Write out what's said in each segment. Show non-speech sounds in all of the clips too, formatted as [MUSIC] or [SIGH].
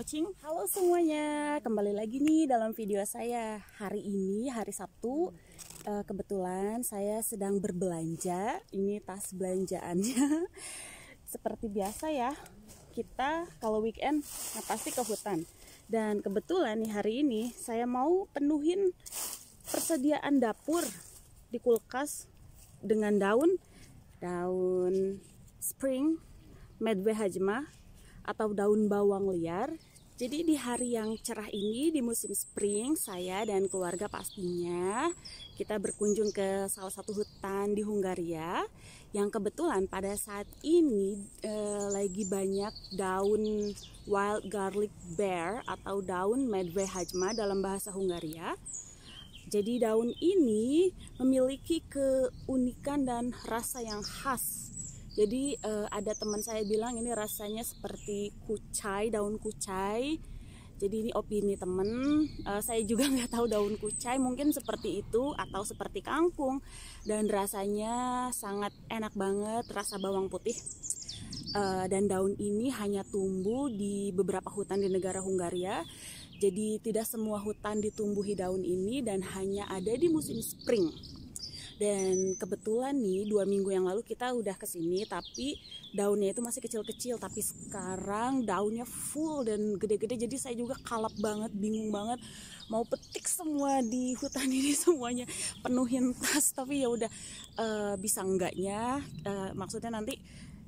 watching Halo semuanya Kembali lagi nih dalam video saya Hari ini, hari Sabtu eh, Kebetulan saya sedang berbelanja Ini tas belanjaannya [LAUGHS] Seperti biasa ya Kita kalau weekend nah pasti ke hutan Dan kebetulan nih hari ini Saya mau penuhin Persediaan dapur Di kulkas Dengan daun Daun spring Medwe hajma atau daun bawang liar jadi di hari yang cerah ini di musim spring saya dan keluarga pastinya kita berkunjung ke salah satu hutan di Hungaria yang kebetulan pada saat ini e, lagi banyak daun wild garlic bear atau daun medve hajma dalam bahasa Hungaria. Jadi daun ini memiliki keunikan dan rasa yang khas jadi uh, ada teman saya bilang ini rasanya seperti kucai, daun kucai. Jadi ini opini teman. Uh, saya juga [LAUGHS] nggak tahu daun kucai mungkin seperti itu atau seperti kangkung dan rasanya sangat enak banget, rasa bawang putih. Uh, dan daun ini hanya tumbuh di beberapa hutan di negara Hungaria. Jadi tidak semua hutan ditumbuhi daun ini dan hanya ada di musim spring dan kebetulan nih dua minggu yang lalu kita udah kesini tapi daunnya itu masih kecil-kecil tapi sekarang daunnya full dan gede-gede jadi saya juga kalap banget bingung banget mau petik semua di hutan [LAUGHS] ini semuanya penuhin tas tapi ya udah e, bisa enggaknya e, maksudnya nanti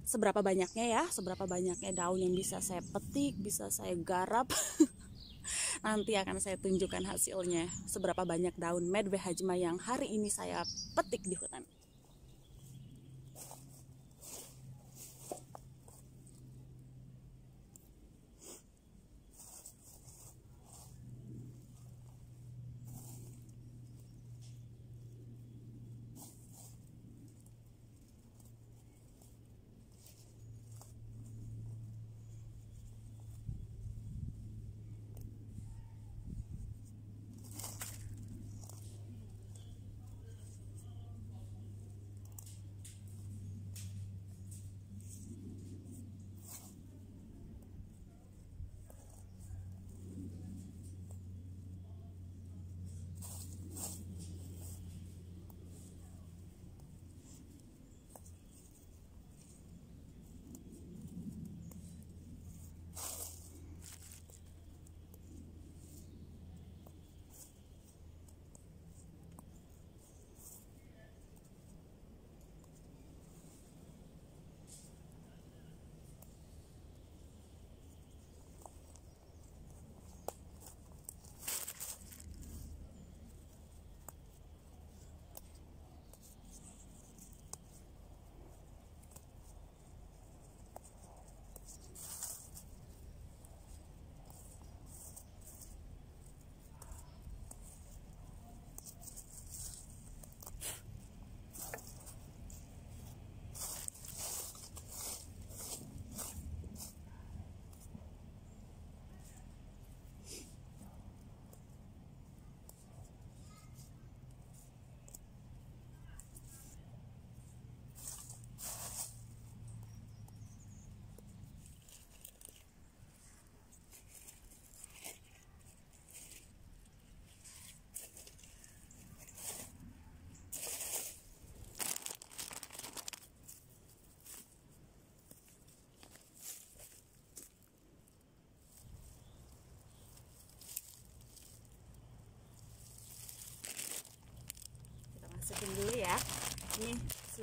seberapa banyaknya ya seberapa banyaknya daun yang bisa saya petik bisa saya garap [LAUGHS] Nanti akan saya tunjukkan hasilnya seberapa banyak daun medve hajma yang hari ini saya petik di hutan.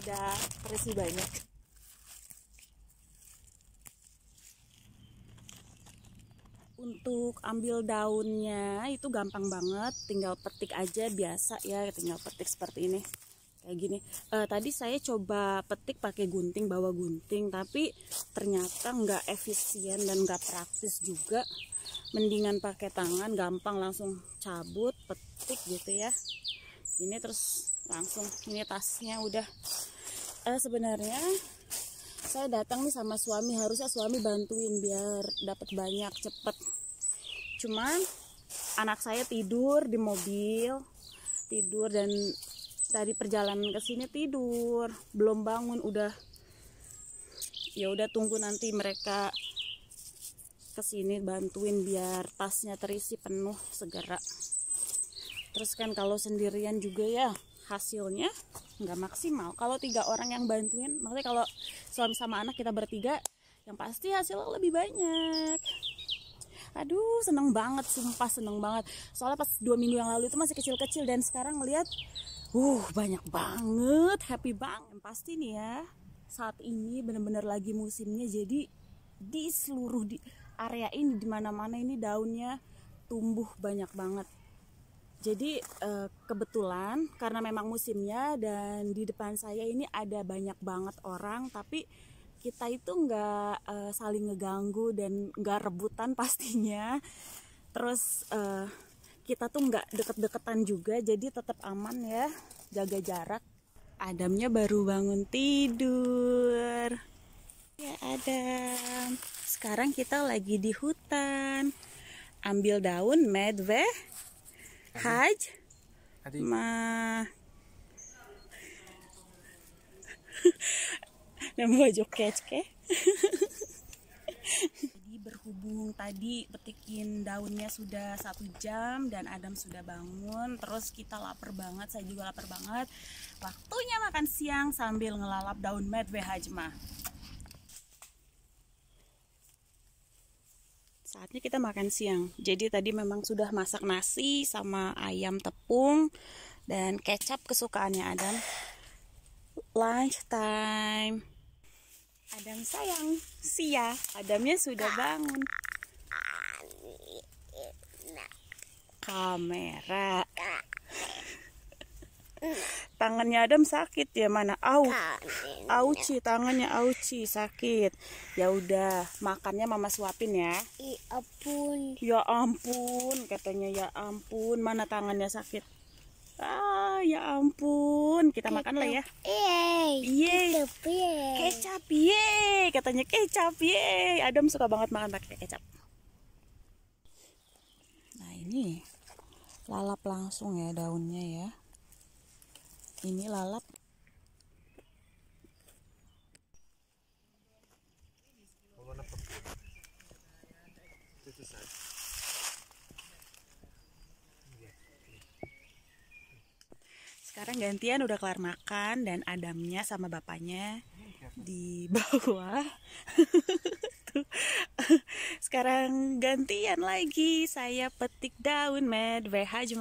ada terisi banyak untuk ambil daunnya itu gampang banget tinggal petik aja biasa ya tinggal petik seperti ini kayak gini e, tadi saya coba petik pakai gunting bawa gunting tapi ternyata nggak efisien dan nggak praktis juga mendingan pakai tangan gampang langsung cabut petik gitu ya ini terus langsung ini tasnya udah uh, sebenarnya saya datang nih sama suami harusnya suami bantuin biar dapat banyak cepet cuman anak saya tidur di mobil tidur dan tadi perjalanan ke sini tidur belum bangun udah ya udah tunggu nanti mereka kesini bantuin biar tasnya terisi penuh segera terus kan kalau sendirian juga ya hasilnya nggak maksimal kalau tiga orang yang bantuin maksudnya kalau suami sama anak kita bertiga yang pasti hasilnya lebih banyak aduh seneng banget sumpah seneng banget soalnya pas dua minggu yang lalu itu masih kecil-kecil dan sekarang ngeliat uh banyak banget happy banget yang pasti nih ya saat ini bener-bener lagi musimnya jadi di seluruh di area ini dimana-mana ini daunnya tumbuh banyak banget jadi eh, kebetulan karena memang musimnya dan di depan saya ini ada banyak banget orang tapi kita itu nggak eh, saling ngeganggu dan nggak rebutan pastinya. Terus eh, kita tuh nggak deket-deketan juga jadi tetap aman ya jaga jarak. Adamnya baru bangun tidur. Ya Adam. Sekarang kita lagi di hutan. Ambil daun medve Haj ma [LAUGHS] Nama baju kecke jadi berhubung tadi petikin daunnya sudah satu jam dan Adam sudah bangun terus kita lapar banget saya juga lapar banget waktunya makan siang sambil ngelalap daun medve hajma saatnya kita makan siang. Jadi tadi memang sudah masak nasi sama ayam tepung dan kecap kesukaannya Adam. Lunch time. Adam sayang, sia. Adamnya sudah bangun. Kamera tangannya Adam sakit ya mana au auci tangannya auci sakit ya udah makannya mama suapin ya ya ampun ya ampun katanya ya ampun mana tangannya sakit ah ya ampun kita makan lah ya iya kecap yeay katanya kecap yeay Adam suka banget makan pakai kecap nah ini lalap langsung ya daunnya ya ini lalap sekarang gantian udah kelar makan dan Adamnya sama bapaknya di bawah [LAUGHS] sekarang gantian lagi saya petik daun med VH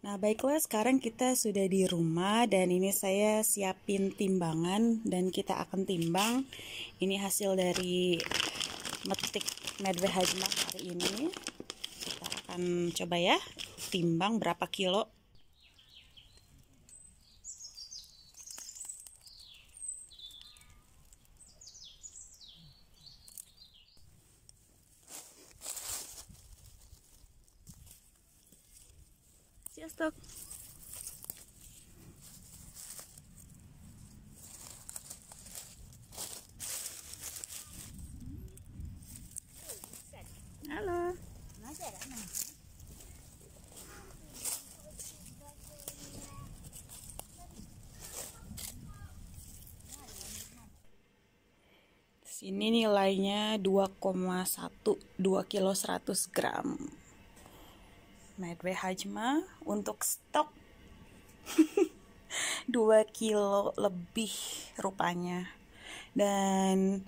Nah, baiklah sekarang kita sudah di rumah dan ini saya siapin timbangan dan kita akan timbang. Ini hasil dari metik Medve hari ini. Kita akan coba ya timbang berapa kilo Sziasztok! Hello! Na gyere, nem. Sini nilainya 2,1 2 kilo 100 gram. Medway Hajma untuk stok 2 [LAUGHS] kilo lebih rupanya dan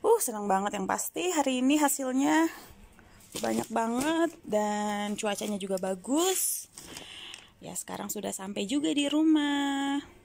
uh senang banget yang pasti hari ini hasilnya banyak banget dan cuacanya juga bagus ya sekarang sudah sampai juga di rumah